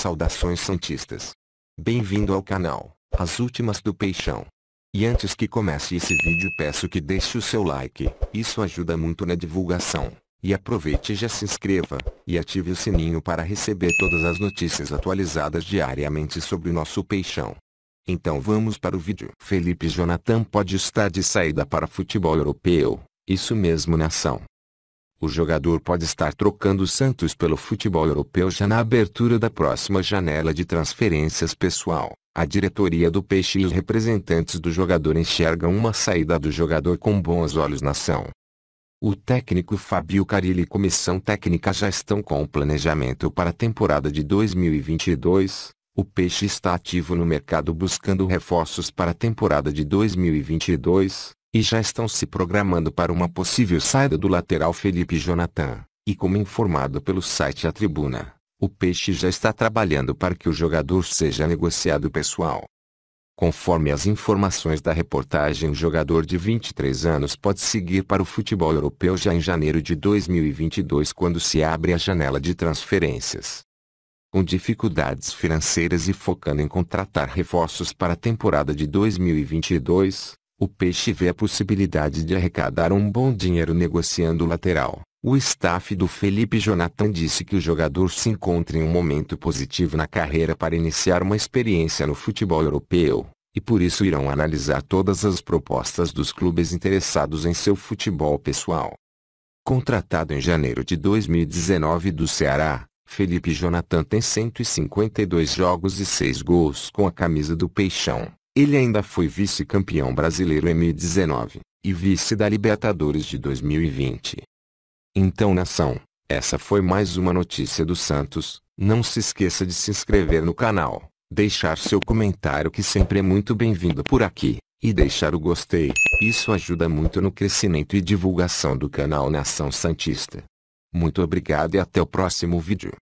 Saudações Santistas. Bem-vindo ao canal, As Últimas do Peixão. E antes que comece esse vídeo peço que deixe o seu like, isso ajuda muito na divulgação. E aproveite e já se inscreva, e ative o sininho para receber todas as notícias atualizadas diariamente sobre o nosso peixão. Então vamos para o vídeo. Felipe Jonathan pode estar de saída para futebol europeu, isso mesmo nação. O jogador pode estar trocando Santos pelo futebol europeu já na abertura da próxima janela de transferências pessoal. A diretoria do Peixe e os representantes do jogador enxergam uma saída do jogador com bons olhos na ação. O técnico Fabio Carilli e comissão técnica já estão com o planejamento para a temporada de 2022. O Peixe está ativo no mercado buscando reforços para a temporada de 2022 e já estão se programando para uma possível saída do lateral Felipe Jonathan, e como informado pelo site A Tribuna, o Peixe já está trabalhando para que o jogador seja negociado pessoal. Conforme as informações da reportagem, o jogador de 23 anos pode seguir para o futebol europeu já em janeiro de 2022, quando se abre a janela de transferências. Com dificuldades financeiras e focando em contratar reforços para a temporada de 2022, o peixe vê a possibilidade de arrecadar um bom dinheiro negociando o lateral. O staff do Felipe Jonathan disse que o jogador se encontra em um momento positivo na carreira para iniciar uma experiência no futebol europeu, e por isso irão analisar todas as propostas dos clubes interessados em seu futebol pessoal. Contratado em janeiro de 2019 do Ceará, Felipe Jonathan tem 152 jogos e 6 gols com a camisa do Peixão. Ele ainda foi vice-campeão brasileiro em 2019 e vice da Libertadores de 2020. Então nação, essa foi mais uma notícia do Santos. Não se esqueça de se inscrever no canal, deixar seu comentário que sempre é muito bem-vindo por aqui, e deixar o gostei. Isso ajuda muito no crescimento e divulgação do canal Nação Santista. Muito obrigado e até o próximo vídeo.